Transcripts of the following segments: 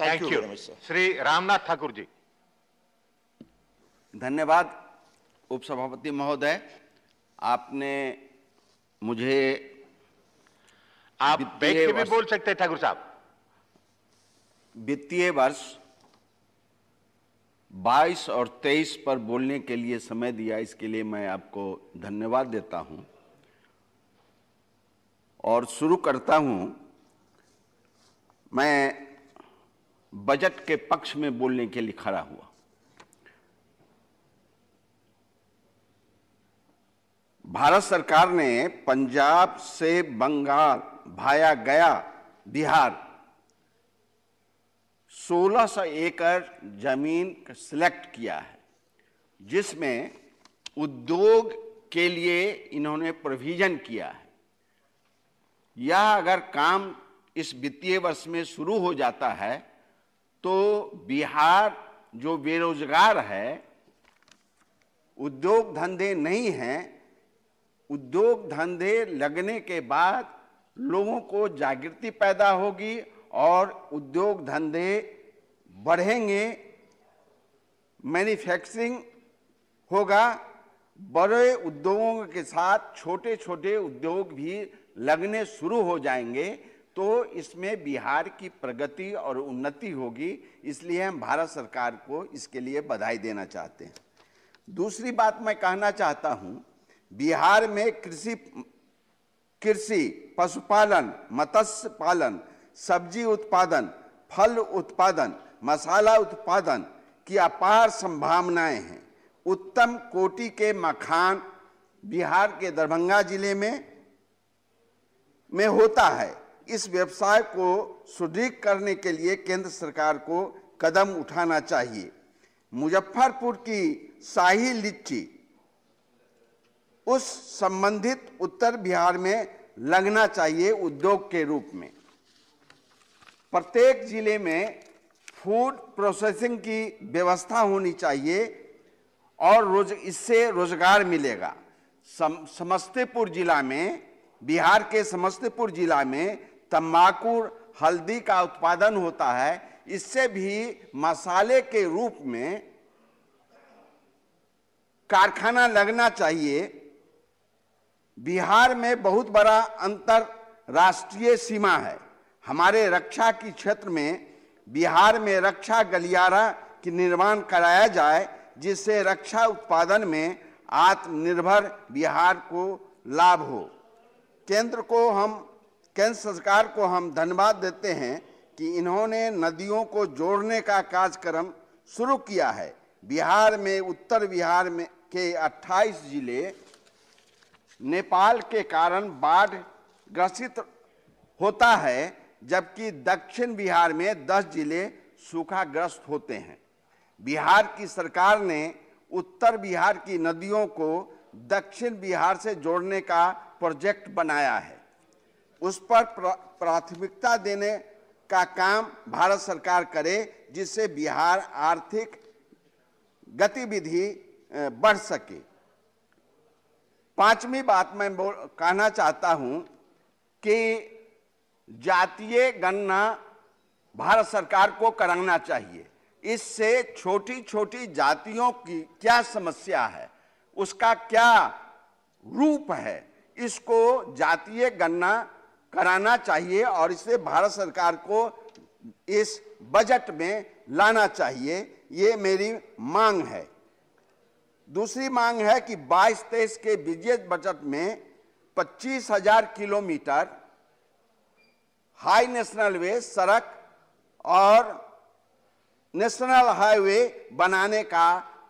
thank you Shri Ramnath Thakur ji धन्यवाद उपसभापति महोदय आपने मुझे आप बैंक भी बोल सकते हैं ठाकुर साहब वित्तीय वर्ष 22 और 23 पर बोलने के लिए समय दिया इसके लिए मैं आपको धन्यवाद देता हूं और शुरू करता हूं मैं बजट के पक्ष में बोलने के लिए खड़ा हुआ भारत सरकार ने पंजाब से बंगाल भाया गया बिहार 1600 एकड़ जमीन सिलेक्ट किया है जिसमें उद्योग के लिए इन्होंने प्रोविजन किया है यह अगर काम इस वित्तीय वर्ष में शुरू हो जाता है तो बिहार जो बेरोजगार है उद्योग धंधे नहीं हैं उद्योग धंधे लगने के बाद लोगों को जागृति पैदा होगी और उद्योग धंधे बढ़ेंगे मैन्युफैक्चरिंग होगा बड़े उद्योगों के साथ छोटे छोटे उद्योग भी लगने शुरू हो जाएंगे तो इसमें बिहार की प्रगति और उन्नति होगी इसलिए हम भारत सरकार को इसके लिए बधाई देना चाहते हैं दूसरी बात मैं कहना चाहता हूं बिहार में कृषि कृषि पशुपालन मत्स्य पालन सब्जी उत्पादन फल उत्पादन मसाला उत्पादन की अपार संभावनाएं हैं उत्तम कोटि के मखान बिहार के दरभंगा जिले में में होता है इस व्यवसाय को सुदृढ़ करने के लिए केंद्र सरकार को कदम उठाना चाहिए मुजफ्फरपुर की शाही लिट्टी उस संबंधित उत्तर बिहार में लगना चाहिए उद्योग के रूप में प्रत्येक जिले में फूड प्रोसेसिंग की व्यवस्था होनी चाहिए और रोज इससे रोजगार मिलेगा सम, समस्तीपुर जिला में बिहार के समस्तीपुर जिला में तम्बाकू हल्दी का उत्पादन होता है इससे भी मसाले के रूप में कारखाना लगना चाहिए बिहार में बहुत बड़ा अंतरराष्ट्रीय सीमा है हमारे रक्षा की क्षेत्र में बिहार में रक्षा गलियारा की निर्माण कराया जाए जिससे रक्षा उत्पादन में आत्मनिर्भर बिहार को लाभ हो केंद्र को हम केंद्र सरकार को हम धन्यवाद देते हैं कि इन्होंने नदियों को जोड़ने का कार्यक्रम शुरू किया है बिहार में उत्तर बिहार में के 28 जिले नेपाल के कारण बाढ़ ग्रसित होता है जबकि दक्षिण बिहार में 10 जिले सूखाग्रस्त होते हैं बिहार की सरकार ने उत्तर बिहार की नदियों को दक्षिण बिहार से जोड़ने का प्रोजेक्ट बनाया है उस पर प्राथमिकता देने का काम भारत सरकार करे जिससे बिहार आर्थिक गतिविधि बढ़ सके पांचवी बात मैं कहना चाहता हूं कि जातीय गणना भारत सरकार को कराना चाहिए इससे छोटी छोटी जातियों की क्या समस्या है उसका क्या रूप है इसको जातीय गणना कराना चाहिए और इसे भारत सरकार को इस बजट में लाना चाहिए ये मेरी मांग है दूसरी मांग है कि 22 तेईस के विजय बजट में पच्चीस हजार किलोमीटर हाई नेशनल वे सड़क और नेशनल हाईवे बनाने का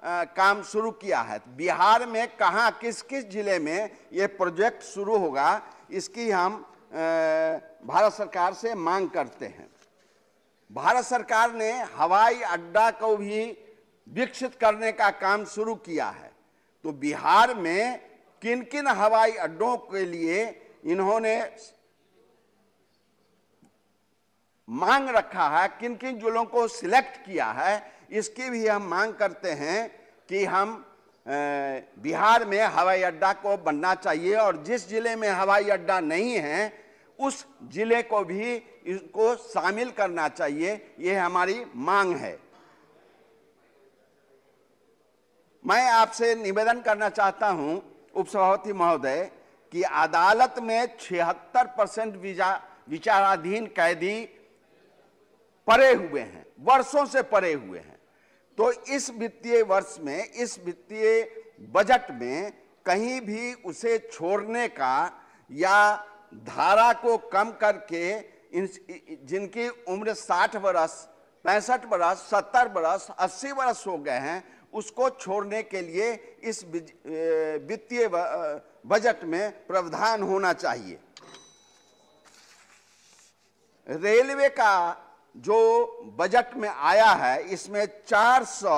आ, काम शुरू किया है बिहार में कहाँ किस किस जिले में ये प्रोजेक्ट शुरू होगा इसकी हम भारत सरकार से मांग करते हैं भारत सरकार ने हवाई अड्डा को भी विकसित करने का काम शुरू किया है तो बिहार में किन किन हवाई अड्डों के लिए इन्होंने मांग रखा है किन किन जिलों को सिलेक्ट किया है इसकी भी हम मांग करते हैं कि हम बिहार में हवाई अड्डा को बनना चाहिए और जिस जिले में हवाई अड्डा नहीं है उस जिले को भी इसको शामिल करना चाहिए यह हमारी मांग है मैं आपसे निवेदन करना चाहता हूं उपसभापति महोदय कि अदालत में 76 परसेंट विचाराधीन कैदी परे हुए हैं वर्षों से परे हुए हैं तो इस वित्तीय वर्ष में इस वित्तीय बजट में कहीं भी उसे छोड़ने का या धारा को कम करके इन जिनकी उम्र 60 वर्ष पैंसठ वर्ष 70 वर्ष 80 वर्ष हो गए हैं उसको छोड़ने के लिए इस वित्तीय बजट में प्रावधान होना चाहिए रेलवे का जो बजट में आया है इसमें 400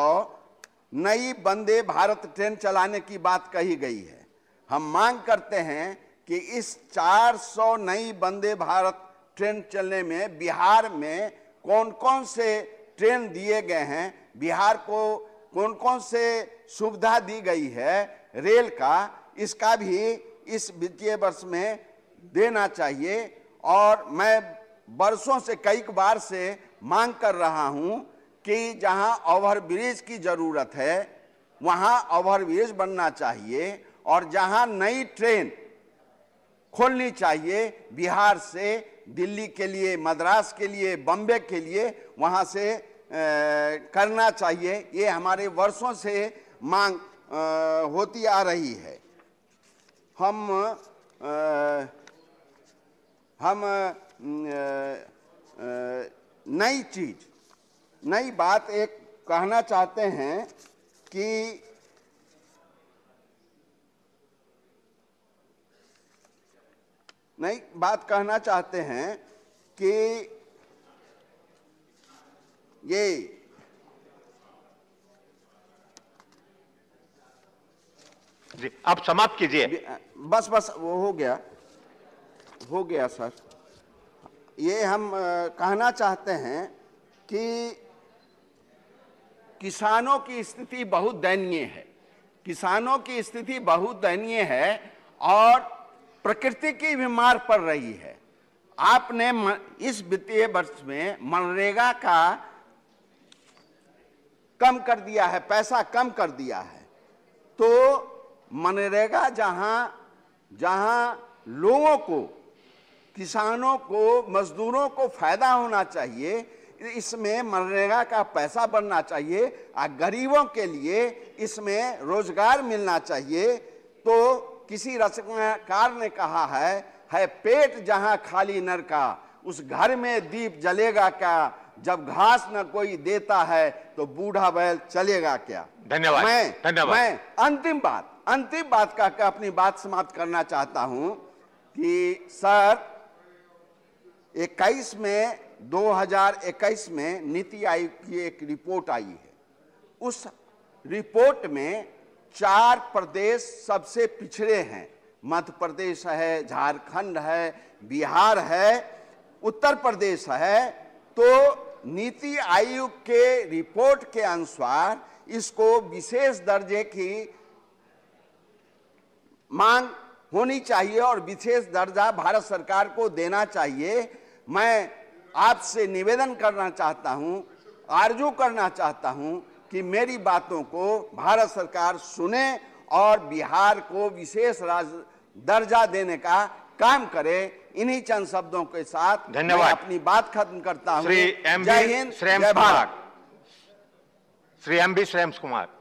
नई वंदे भारत ट्रेन चलाने की बात कही गई है हम मांग करते हैं कि इस 400 नई वंदे भारत ट्रेन चलने में बिहार में कौन कौन से ट्रेन दिए गए हैं बिहार को कौन कौन से सुविधा दी गई है रेल का इसका भी इस वित्तीय वर्ष में देना चाहिए और मैं बरसों से कई बार से मांग कर रहा हूं कि जहां ओवरब्रिज की ज़रूरत है वहां ओवरब्रिज बनना चाहिए और जहां नई ट्रेन खोलनी चाहिए बिहार से दिल्ली के लिए मद्रास के लिए बम्बे के लिए वहां से ए, करना चाहिए ये हमारे वर्षों से मांग ए, होती आ रही है हम ए, हम नई चीज नई बात एक कहना चाहते हैं कि नई बात कहना चाहते हैं कि ये जी आप समाप्त कीजिए बस बस वो हो गया हो गया सर ये हम कहना चाहते हैं कि किसानों की स्थिति बहुत दयनीय है किसानों की स्थिति बहुत दयनीय है और प्रकृति की भी मार पड़ रही है आपने इस वित्तीय वर्ष में मनरेगा का कम कर दिया है पैसा कम कर दिया है तो मनरेगा जहां जहां लोगों को किसानों को मजदूरों को फायदा होना चाहिए इसमें मनरेगा का पैसा बनना चाहिए और गरीबों के लिए इसमें रोजगार मिलना चाहिए तो किसी रचनाकार ने कहा है है पेट जहां खाली नर का उस घर में दीप जलेगा क्या जब घास न कोई देता है तो बूढ़ा बैल चलेगा क्या धन्यवाद मैं धन्यवाद मैं अंतिम बात अंतिम बात कहकर अपनी बात समाप्त करना चाहता हूं कि सर इक्कीस में 2021 में नीति आयोग की एक रिपोर्ट आई है उस रिपोर्ट में चार प्रदेश सबसे पिछड़े हैं मध्य प्रदेश है झारखंड है बिहार है उत्तर प्रदेश है तो नीति आयोग के रिपोर्ट के अनुसार इसको विशेष दर्जे की मांग होनी चाहिए और विशेष दर्जा भारत सरकार को देना चाहिए मैं आपसे निवेदन करना चाहता हूं आरजू करना चाहता हूं कि मेरी बातों को भारत सरकार सुने और बिहार को विशेष राज दर्जा देने का काम करे इन्हीं चंद शब्दों के साथ धन्यवाद अपनी बात खत्म करता हूं जय हिंद श्री एम बी श्रेम्स कुमार